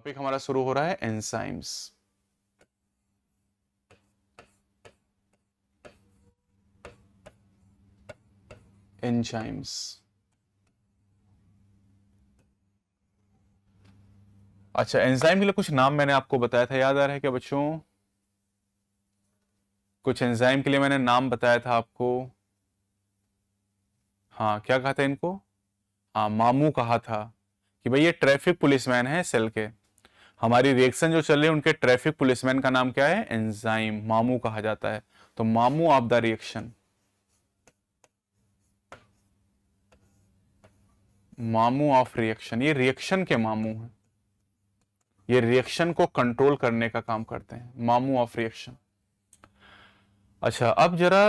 topic हमारा शुरू हो रहा है एंजाइम्स एंजाइम्स अच्छा एंजाइम के लिए कुछ नाम मैंने आपको बताया था याद आ रहा है क्या बच्चों कुछ एंजाइम के लिए मैंने नाम बताया था आपको हाँ क्या कहा था इनको हाँ मामू कहा था कि भाई ये ट्रैफिक पुलिसमैन है सेल के हमारी रिएक्शन जो चल रही है उनके ट्रैफिक पुलिसमैन का नाम क्या है एंजाइम मामू कहा जाता है तो मामू ऑफ द रिएक्शन मामू ऑफ रिएक्शन ये रिएक्शन के मामू हैं ये रिएक्शन को कंट्रोल करने का काम करते हैं मामू ऑफ रिएक्शन अच्छा अब जरा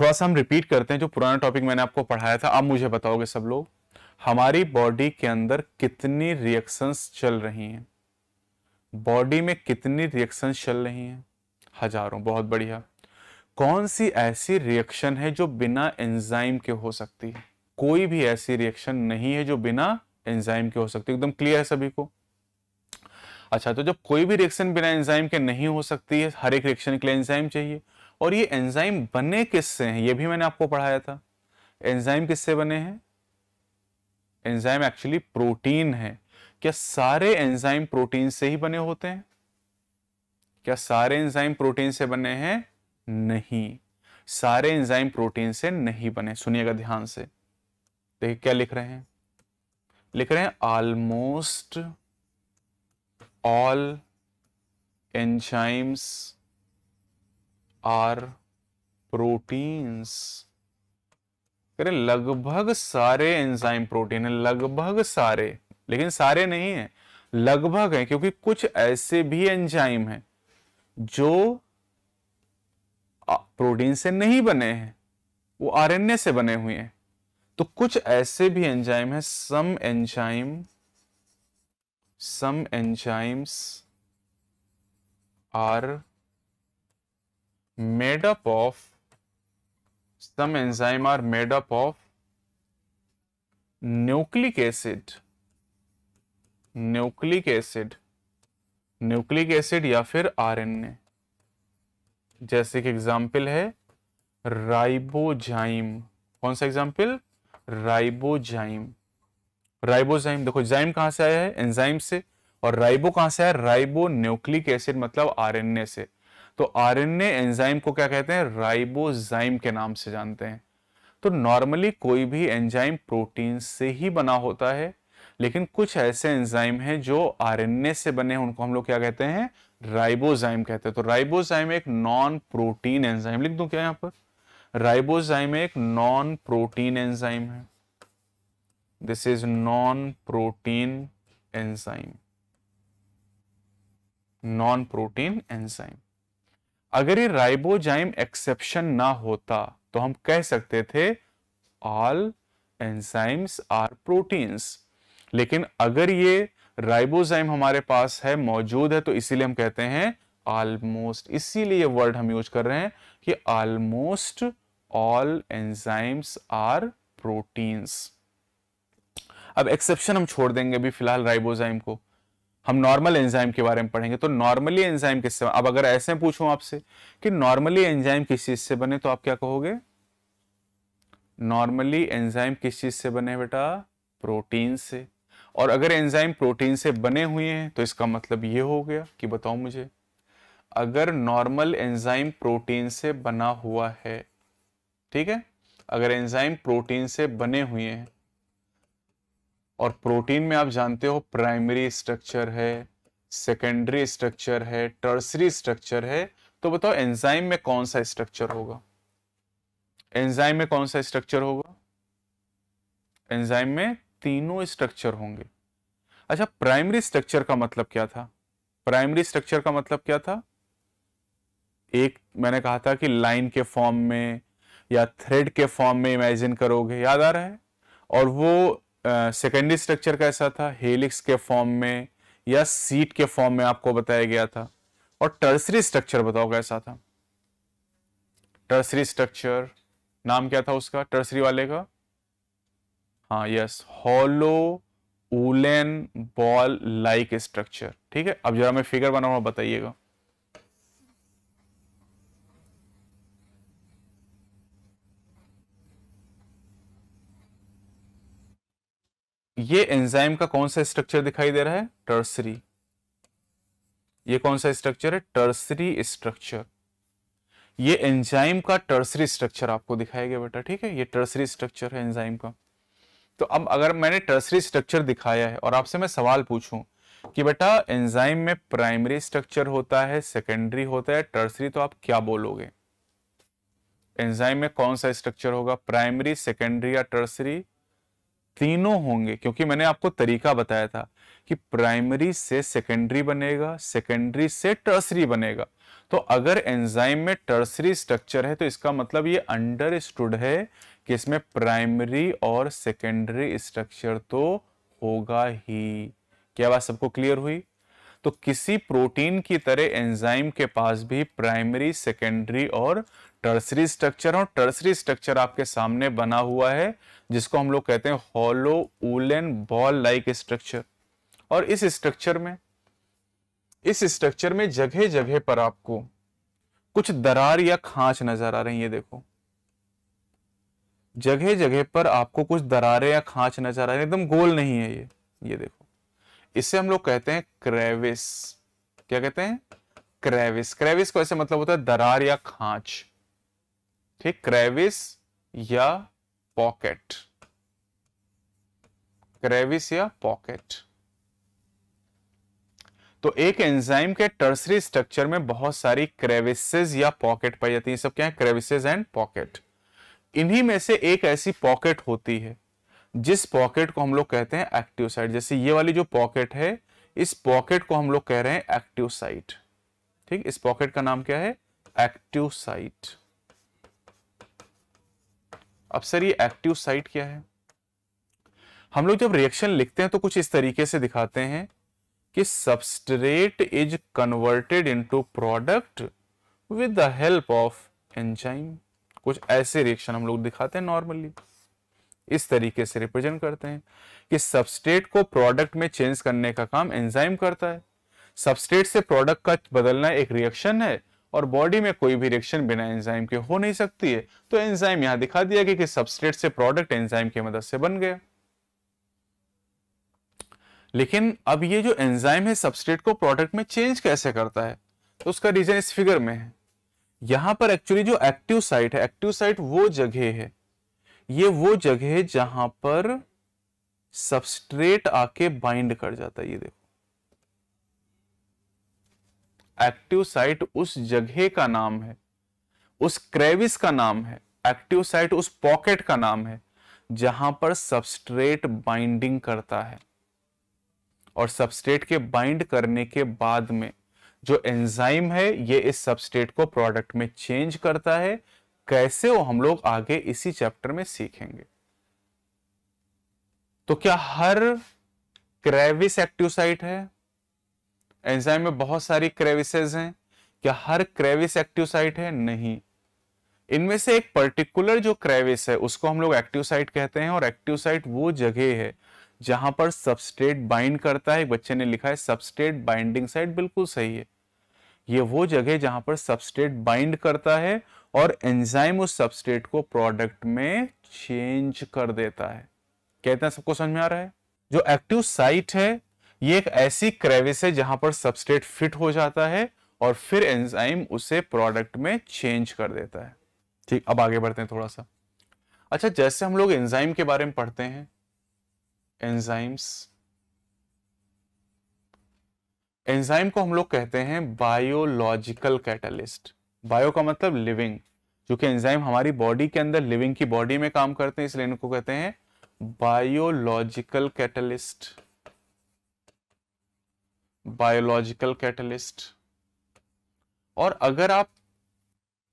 थोड़ा सा हम रिपीट करते हैं जो पुराना टॉपिक मैंने आपको पढ़ाया था अब मुझे बताओगे सब लोग हमारी बॉडी के अंदर कितनी रिएक्शंस चल रही हैं बॉडी में कितनी रिएक्शन चल रही हैं हजारों बहुत बढ़िया कौन सी ऐसी रिएक्शन है जो बिना एंजाइम के हो सकती है कोई भी ऐसी रिएक्शन नहीं है जो बिना एंजाइम के हो सकती है एकदम क्लियर है सभी को अच्छा तो जब कोई भी रिएक्शन बिना एंजाइम के नहीं हो सकती है हर एक रिएक्शन के लिए एंजाइम चाहिए और ये एंजाइम बने किससे हैं ये भी मैंने आपको पढ़ाया था एंजाइम किससे बने हैं एंजाइम एक्चुअली प्रोटीन है क्या सारे एंजाइम प्रोटीन से ही बने होते हैं क्या सारे एंजाइम प्रोटीन से बने हैं नहीं सारे एंजाइम प्रोटीन से नहीं बने सुनिएगा ध्यान से देखिए क्या लिख रहे हैं लिख रहे हैं almost all enzymes are proteins करें लगभग सारे एंजाइम प्रोटीन है लगभग सारे लेकिन सारे नहीं है लगभग है क्योंकि कुछ ऐसे भी एंजाइम हैं जो प्रोटीन से नहीं बने हैं वो आरएनए से बने हुए हैं तो कुछ ऐसे भी एंजाइम हैं some enzyme some enzymes are made up of some enzyme are made up of nucleic acid nucleic acid nucleic acid या फिर आरएनए जैसे कि एग्जाम्पल है राइबोजाइम कौन सा एग्जाम्पल राइबोजाइम राइबोजाइम देखो जाइम कहां से आया है एंजाइम से और राइबो कहां से आया राइबो न्यूक्लिक एसिड मतलब आरएनए से तो आरएनए एंजाइम को क्या कहते हैं राइबोजाइम के नाम से जानते हैं तो नॉर्मली कोई भी एंजाइम प्रोटीन से ही बना होता है लेकिन कुछ ऐसे एंजाइम हैं जो आरएनए से बने हैं उनको हम लोग क्या कहते हैं राइबोजाइम कहते हैं तो राइबोजाइम एक नॉन प्रोटीन एंजाइम लिख दू क्या यहां पर राइबोजाइम एक नॉन प्रोटीन एंजाइम है this is non protein enzyme non protein enzyme अगर ये राइबोजाइम एक्सेप्शन ना होता तो हम कह सकते थे ऑल एंजाइम्स आर प्रोटीन्स लेकिन अगर ये राइबोजाइम हमारे पास है मौजूद है तो इसीलिए हम कहते हैं ऑलमोस्ट इसीलिए ये वर्ड हम यूज कर रहे हैं कि almost all enzymes are proteins अब एक्सेप्शन हम छोड़ देंगे अभी फिलहाल राइबोजाइम को हम नॉर्मल एंजाइम के बारे में पढ़ेंगे तो नॉर्मली एंजाइम किससे अब अगर ऐसे पूछू आपसे कि नॉर्मली एंजाइम किस चीज से बने तो आप क्या कहोगे नॉर्मली एंजाइम किस चीज से बने बेटा प्रोटीन से और अगर एंजाइम प्रोटीन से बने हुए हैं तो इसका मतलब ये हो गया कि बताओ मुझे अगर नॉर्मल एंजाइम प्रोटीन से बना हुआ है ठीक है अगर एंजाइम प्रोटीन से बने हुए हैं और प्रोटीन में आप जानते हो प्राइमरी स्ट्रक्चर है सेकेंडरी स्ट्रक्चर है टर्सरी स्ट्रक्चर है तो बताओ एंजाइम में कौन सा स्ट्रक्चर होगा एंजाइम में कौन सा स्ट्रक्चर होगा एंजाइम में तीनों स्ट्रक्चर होंगे अच्छा प्राइमरी स्ट्रक्चर का मतलब क्या था प्राइमरी स्ट्रक्चर का मतलब क्या था एक मैंने कहा था कि लाइन के फॉर्म में या थ्रेड के फॉर्म में इमेजिन करोगे याद आ रहा है और वो सेकेंडरी स्ट्रक्चर कैसा था हेलिक्स के फॉर्म में या सीट के फॉर्म में आपको बताया गया था और टर्सरी स्ट्रक्चर बताओ कैसा था टर्सरी स्ट्रक्चर नाम क्या था उसका टर्सरी वाले का हाँ yes hollow woollen ball like structure ठीक है अब जरा मैं फिगर बना हुआ बताइएगा ये एंजाइम का कौन सा स्ट्रक्चर दिखाई दे रहा है टर्सरी ये कौन सा स्ट्रक्चर है टर्सरी स्ट्रक्चर ये एंजाइम का टर्सरी स्ट्रक्चर आपको दिखाया गया बेटा ठीक है ये टर्सरी स्ट्रक्चर है एंजाइम का तो अब अगर मैंने टर्सरी स्ट्रक्चर दिखाया है और आपसे मैं सवाल पूछूं कि बेटा एंजाइम में प्राइमरी स्ट्रक्चर होता है सेकेंडरी होता है टर्सरी तो आप क्या बोलोगे एंजाइम में कौन सा स्ट्रक्चर होगा प्राइमरी सेकेंडरी या टर्सरी तीनों होंगे क्योंकि मैंने आपको तरीका बताया था कि प्राइमरी से सेकेंडरी बनेगा सेकेंडरी से टर्सरी बनेगा तो अगर एंजाइम में टर्सरी स्ट्रक्चर है तो इसका मतलब ये अंडरस्टूड है कि इसमें प्राइमरी और सेकेंडरी स्ट्रक्चर तो होगा ही क्या बात सबको क्लियर हुई तो किसी प्रोटीन की तरह एंजाइम के पास भी प्राइमरी सेकेंडरी और टर्सरी स्ट्रक्चर और टर्सरी स्ट्रक्चर आपके सामने बना हुआ है जिसको हम लोग कहते हैं hollow woollen ball like structure और इस स्ट्रक्चर में इस स्ट्रक्चर में जगह जगह पर आपको कुछ दरार या खांच नजर आ रही है देखो जगह जगह पर आपको कुछ दरारें या खांच नजर आ रही एकदम गोल नहीं है ये ये देखो इसे हम लोग कहते हैं क्रेविस क्या कहते हैं क्रेविस क्रेविस को ऐसे मतलब होता है दरार या खांच ठीक क्रेविस या पॉकेट क्रेविस या पॉकेट तो एक एंजाइम के टर्सरी स्ट्रक्चर में बहुत सारी क्रेविसेज या पॉकेट पाई जाती है सब क्या है क्रेविसेज एंड पॉकेट इन्हीं में से एक ऐसी पॉकेट होती है जिस पॉकेट को हम लोग कहते हैं एक्टिव साइट जैसे ये वाली जो पॉकेट है इस पॉकेट को हम लोग कह रहे हैं एक्टिव साइट ठीक इस पॉकेट का नाम क्या है एक्टिव साइट अब सर ये एक्टिव साइट क्या है हम लोग जब रिएक्शन लिखते हैं तो कुछ इस तरीके से दिखाते हैं कि substrate is converted into product with the help of enzyme कुछ ऐसे रिएक्शन हम लोग दिखाते हैं नॉर्मली इस तरीके से रिप्रेजेंट करते हैं कि सबस्टेट को प्रोडक्ट में चेंज करने का काम एंजाइम करता है सबस्टेट से प्रोडक्ट का बदलना एक रिएक्शन है और बॉडी में कोई भी रिएक्शन बिना एंजाइम के हो नहीं सकती है तो एंजाइम यहां दिखा दिया कि, कि सबस्टेट से प्रोडक्ट एंजाइम की मदद से बन गया लेकिन अब ये जो एंजाइम है सबस्टेट को प्रोडक्ट में चेंज कैसे करता है तो उसका रीजन इस फिगर में है यहां पर एक्चुअली जो एक्टिव साइट है एक्टिव साइट वो जगह है ये वो जगह है जहां पर सबस्ट्रेट आके बाइंड कर जाता है ये देखो एक्टिव साइट उस जगह का नाम है उस क्रेविस का नाम है एक्टिव साइट उस पॉकेट का नाम है जहां पर सबस्ट्रेट बाइंडिंग करता है और सबस्ट्रेट के बाइंड करने के बाद में जो एंजाइम है ये इस सबस्टेट को प्रोडक्ट में चेंज करता है कैसे वो हम लोग आगे इसी चैप्टर में सीखेंगे तो क्या हर क्रेविस एक्टिव साइट है एंजाइम में बहुत सारी क्रेविसेज हैं क्या हर क्रेविस एक्टिव साइट है नहीं इनमें से एक पर्टिकुलर जो क्रेविस है उसको हम लोग एक्टिव साइट कहते हैं और एक्टिव साइट वो जगह है जहां पर सबस्ट्रेट बाइंड करता है एक बच्चे ने लिखा है सबस्ट्रेट बाइंडिंग साइट बिल्कुल सही है ये वो जगह जहां पर सबस्ट्रेट बाइंड करता है और एंजाइम उस सबस्ट्रेट को प्रोडक्ट में चेंज कर देता है कहते हैं सबको समझ में आ रहा है जो एक्टिव साइट है ये एक ऐसी क्रेविस है जहां पर सबस्ट्रेट फिट हो जाता है और फिर एंजाइम उसे प्रोडक्ट में चेंज कर देता है ठीक अब आगे बढ़ते हैं थोड़ा सा अच्छा जैसे हम लोग एंजाइम के बारे में पढ़ते हैं एंजाइम्स एंजाइम को हम लोग कहते हैं बायोलॉजिकल कैटलिस्ट बायो का मतलब लिविंग क्योंकि एंजाइम हमारी बॉडी के अंदर लिविंग की बॉडी में काम करते हैं इसलिए इनको कहते हैं बायोलॉजिकल कैटलिस्ट बायोलॉजिकल कैटलिस्ट और अगर आप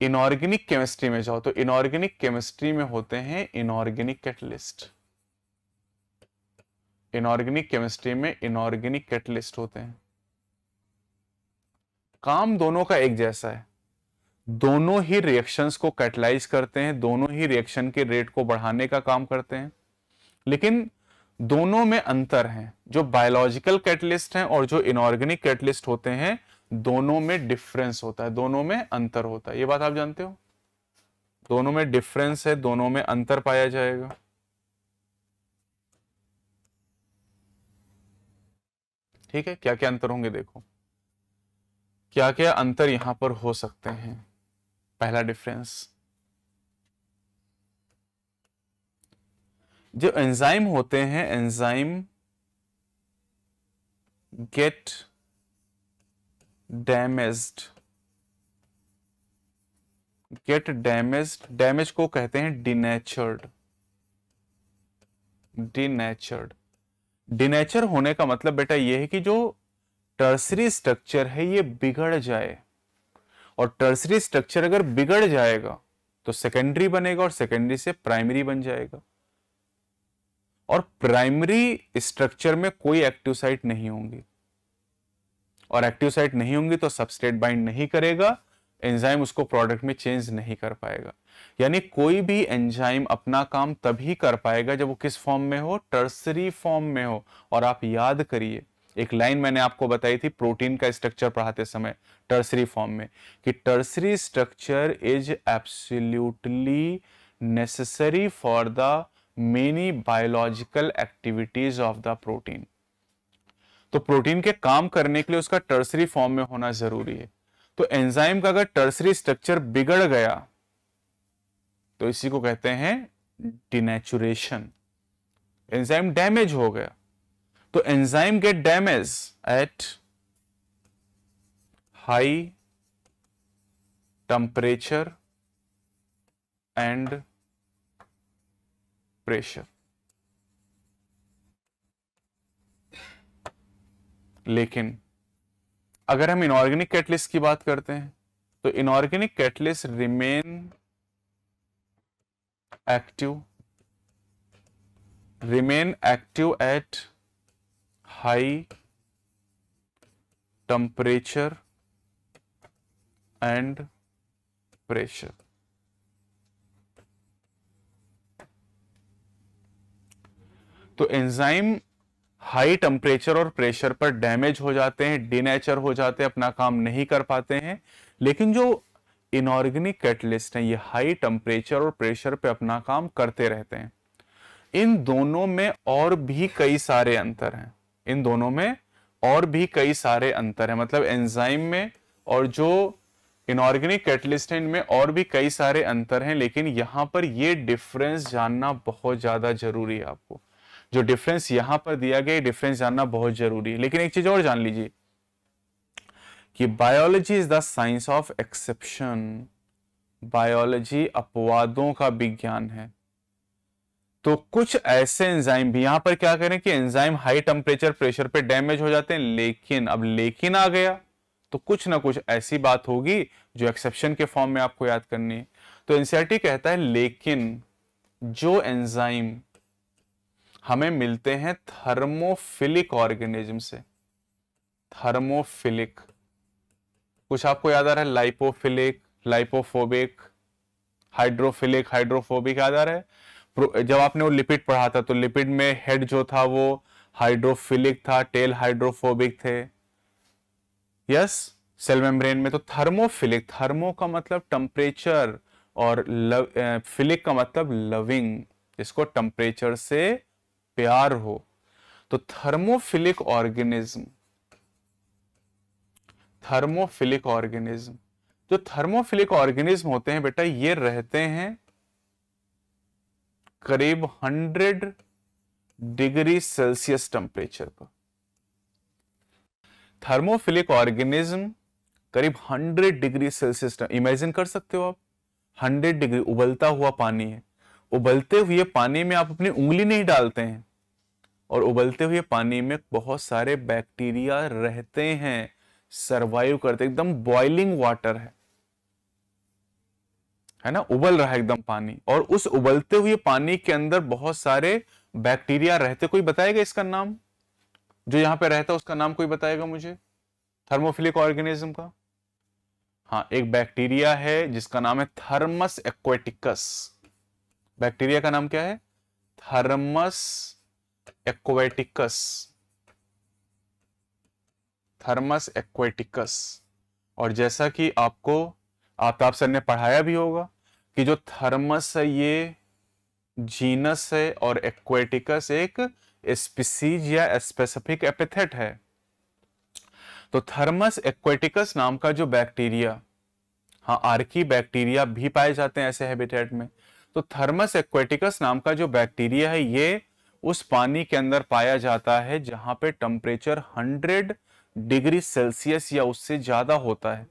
इनऑर्गेनिक केमिस्ट्री में जाओ तो इनऑर्गेनिक केमिस्ट्री में होते हैं इनऑर्गेनिक कैटलिस्ट इनऑर्गेनिक केमिस्ट्री में इनऑर्गेनिक कैटलिस्ट होते हैं काम दोनों का एक जैसा है दोनों ही रिएक्शंस को कैटलाइज करते हैं दोनों ही रिएक्शन के रेट को बढ़ाने का काम करते हैं लेकिन दोनों में अंतर है जो बायोलॉजिकल कैटलिस्ट हैं और जो इनऑर्गेनिक कैटलिस्ट होते हैं दोनों में डिफरेंस होता है दोनों में अंतर होता है ये बात आप जानते हो दोनों में डिफरेंस है दोनों में अंतर पाया जाएगा ठीक है क्या क्या अंतर होंगे देखो क्या क्या अंतर यहां पर हो सकते हैं पहला डिफरेंस जो एंजाइम होते हैं enzyme get damaged get damage damage को कहते हैं डिनेचर्ड डिनेचर्ड डिनेचर होने का मतलब बेटा यह है कि जो टर्सरी स्ट्रक्चर है ये बिगड़ जाए और टर्सरी स्ट्रक्चर अगर बिगड़ जाएगा तो सेकेंडरी बनेगा और सेकेंडरी से प्राइमरी बन जाएगा और प्राइमरी स्ट्रक्चर में कोई एक्टिव साइट नहीं होंगी और एक्टिव साइट नहीं होंगी तो सबस्टेट बाइंड नहीं करेगा एंजाइम उसको प्रोडक्ट में चेंज नहीं कर पाएगा यानी कोई भी एंजाइम अपना काम तभी कर पाएगा जब वो किस फॉर्म में हो टर्सरी फॉर्म में हो और आप याद करिए एक लाइन मैंने आपको बताई थी प्रोटीन का स्ट्रक्चर पढ़ाते समय टर्सरी फॉर्म में कि tertiary structure is absolutely necessary for the many biological activities of the protein तो प्रोटीन के काम करने के लिए उसका टर्सरी फॉर्म में होना जरूरी है तो एंजाइम का अगर टर्सरी स्ट्रक्चर बिगड़ गया तो इसी को कहते हैं डिनेचुरेशन एंजाइम डैमेज हो गया तो enzyme get damage at high temperature and pressure लेकिन अगर हम इनऑर्गेनिक कैटलिस्ट की बात करते हैं तो inorganic catalyst remain active remain active at high temperature and pressure तो एंजाइम हाई टेम्परेचर और प्रेशर पर डैमेज हो जाते हैं डिनेचर हो जाते हैं अपना काम नहीं कर पाते हैं लेकिन जो इनऑर्गेनिक कैटलिस्ट हैं ये हाई टेम्परेचर और प्रेशर पे अपना काम करते रहते हैं इन दोनों में और भी कई सारे अंतर हैं इन दोनों में और भी कई सारे अंतर हैं मतलब एंजाइम में और जो इनऑर्गेनिक कैटलिस्ट हैं इनमें और भी कई सारे अंतर हैं लेकिन यहाँ पर ये डिफरेंस जानना बहुत ज़्यादा जरूरी है आपको जो डिफरेंस यहाँ पर दिया गया डिफरेंस जानना बहुत जरूरी है लेकिन एक चीज़ और जान लीजिए कि biology is the science of exception biology अपवादों का विज्ञान है तो कुछ ऐसे एंजाइम भी यहां पर क्या करें कि एंजाइम हाई टेम्परेचर प्रेशर पे डैमेज हो जाते हैं लेकिन अब लेकिन आ गया तो कुछ ना कुछ ऐसी बात होगी जो एक्सेप्शन के फॉर्म में आपको याद करनी है तो एनसीआरटी कहता है लेकिन जो एंजाइम हमें मिलते हैं थर्मोफिलिक ऑर्गेनिज्म से थर्मोफिलिक कुछ आपको याद आ रहा है लाइपोफिलिक लाइपोफोबिक हाइड्रोफिलिक हाइड्रोफोबिक याद आ रहा है जब आपने वो लिपिड पढ़ा था तो लिपिड में हेड जो था वो हाइड्रोफिलिक था टेल हाइड्रोफोबिक थे यस सेल मेम्ब्रेन में तो थर्मोफिलिक थर्मो का मतलब टेम्परेचर और लव फिलिक का मतलब लविंग जिसको टेम्परेचर से प्यार हो तो थर्मोफिलिक ऑर्गेनिज्म थर्मोफिलिक ऑर्गेनिज्म जो थर्मोफिलिक ऑर्गेनिज्म होते हैं बेटा ये रहते हैं करीब 100 डिग्री सेल्सियस टेम्परेचर पर थर्मोफिलिक ऑर्गेनिज्म करीब 100 डिग्री सेल्सियस इमेजिन कर सकते हो आप 100 डिग्री उबलता हुआ पानी है उबलते हुए पानी में आप अपनी उंगली नहीं डालते हैं और उबलते हुए पानी में बहुत सारे बैक्टीरिया रहते हैं सरवाइव करते एकदम बॉइलिंग वाटर है है ना उबल रहा है एकदम पानी और उस उबलते हुए पानी के अंदर बहुत सारे बैक्टीरिया रहते कोई बताएगा इसका नाम जो यहां पे रहता है उसका नाम कोई बताएगा मुझे थर्मोफिलिक ऑर्गेनिज्म का हाँ एक बैक्टीरिया है जिसका नाम है थर्मस एक्वेटिकस बैक्टीरिया का नाम क्या है थर्मस एक्वेटिकस थर्मस एक्वेटिकस और जैसा कि आपको आफ्ताब सर ने पढ़ाया भी होगा कि जो थर्मस है ये जीनस है और एक्वेटिकस एक स्पीसीज या स्पेसिफिक एपिथेट है तो थर्मस एक्वेटिकस नाम का जो बैक्टीरिया हाँ आर्की बैक्टीरिया भी पाए जाते हैं ऐसे हैबिटेट में तो थर्मस एक्वेटिकस नाम का जो बैक्टीरिया है ये उस पानी के अंदर पाया जाता है जहां पे टेम्परेचर हंड्रेड डिग्री सेल्सियस या उससे ज्यादा होता है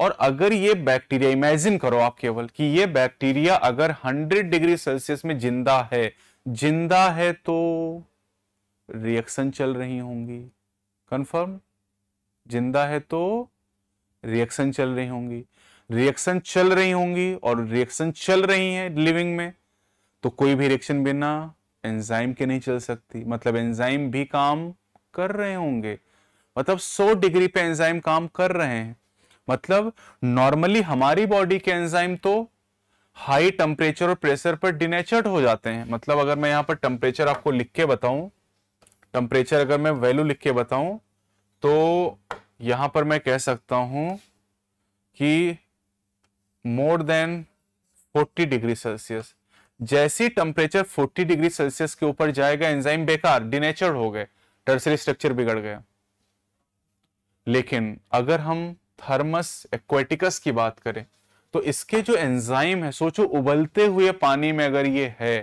और अगर ये बैक्टीरिया इमेजिन करो आप केवल कि ये बैक्टीरिया अगर 100 डिग्री सेल्सियस में जिंदा है जिंदा है तो रिएक्शन चल रही होंगी कंफर्म जिंदा है तो रिएक्शन चल रही होंगी रिएक्शन चल रही होंगी और रिएक्शन चल रही है लिविंग में तो कोई भी रिएक्शन बिना एंजाइम के नहीं चल सकती मतलब एंजाइम भी काम कर रहे होंगे मतलब 100 डिग्री पे एंजाइम काम कर रहे हैं मतलब नॉर्मली हमारी बॉडी के एंजाइम तो हाई टेम्परेचर और प्रेशर पर डिनेचर्ड हो जाते हैं मतलब अगर मैं यहां पर टेम्परेचर आपको लिख के बताऊं टेम्परेचर अगर मैं वैल्यू लिख के बताऊं तो यहां पर मैं कह सकता हूं कि मोर देन 40 डिग्री सेल्सियस जैसी टेम्परेचर 40 डिग्री सेल्सियस के ऊपर जाएगा एंजाइम बेकार डिनेचर हो गए टर्सरी स्ट्रक्चर बिगड़ गया लेकिन अगर हम थर्मस एक्वेटिकस की बात करें तो इसके जो एंजाइम है सोचो उबलते हुए पानी में अगर ये है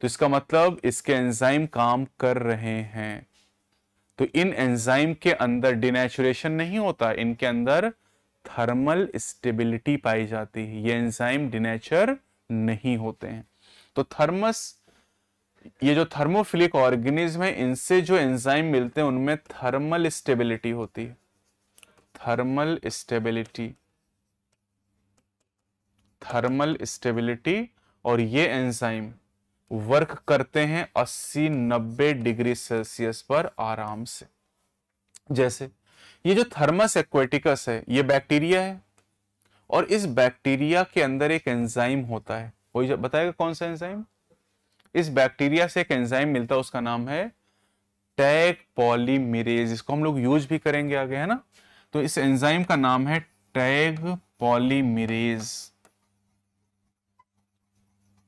तो इसका मतलब इसके एंजाइम काम कर रहे हैं तो इन एंजाइम के अंदर डिनेचुरेशन नहीं होता इनके अंदर थर्मल स्टेबिलिटी पाई जाती है ये एंजाइम डिनेचर नहीं होते हैं तो थर्मस ये जो थर्मोफिलिक ऑर्गेनिज्म है इनसे जो एंजाइम मिलते हैं उनमें थर्मल स्टेबिलिटी होती है थर्मल स्टेबिलिटी थर्मल स्टेबिलिटी और ये एंजाइम वर्क करते हैं 80-90 डिग्री सेल्सियस पर आराम से जैसे ये जो थर्मस एक्वेटिकस है ये बैक्टीरिया है और इस बैक्टीरिया के अंदर एक एंजाइम होता है वही बताएगा कौन सा एंजाइम इस बैक्टीरिया से एक एंजाइम मिलता है उसका नाम है टैग पॉलीमिरेज इसको हम लोग यूज भी करेंगे आगे है ना तो इस एंजाइम का नाम है टैग पॉलीमिरेज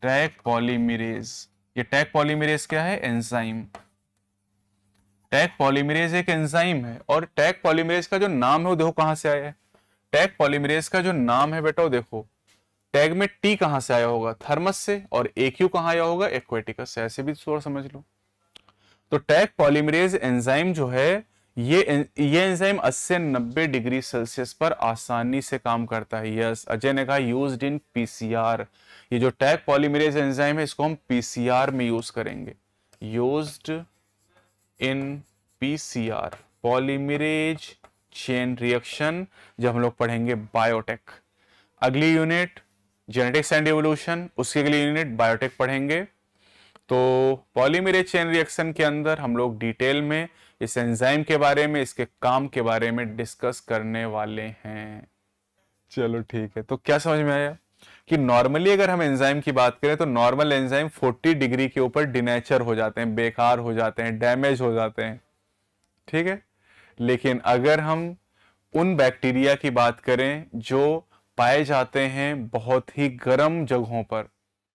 टैग पॉलीमिरेज ये टैग पॉलीमिरेज क्या है एंजाइम टैग पॉलीमिरेज एक एंजाइम है और टैग पॉलीमिरेज का जो नाम है वो देखो कहां से आया है टैग पॉलीमिरेज का जो नाम है बेटा वो देखो टैग में टी कहां से आया होगा थर्मस से और एक्यू क्यू कहां आया होगा एक्वेटिकस ऐसे भी समझ लो तो टैग पॉलीमरेज एंजाइम जो है ये ये एंजाइम 80 नब्बे डिग्री सेल्सियस पर आसानी से काम करता है यस अजय ने कहा यूज इन पीसीआर ये जो टैग पॉलीमरेज एंजाइम है इसको हम पीसीआर में यूज करेंगे use in PCR polymerase chain reaction जब हम लोग पढ़ेंगे बायोटेक अगली यूनिट जेनेटिक्स एंड एवोल्यूशन उसकी अगली यूनिट बायोटेक पढ़ेंगे तो पॉलीमरेज चेन रिएक्शन के अंदर हम लोग डिटेल में इस एंजाइम के बारे में इसके काम के बारे में डिस्कस करने वाले हैं चलो ठीक है तो क्या समझ में आया कि नॉर्मली अगर हम एंजाइम की बात करें तो नॉर्मल एंजाइम 40 डिग्री के ऊपर डिनेचर हो जाते हैं बेकार हो जाते हैं डैमेज हो जाते हैं ठीक है लेकिन अगर हम उन बैक्टीरिया की बात करें जो पाए जाते हैं बहुत ही गर्म जगहों पर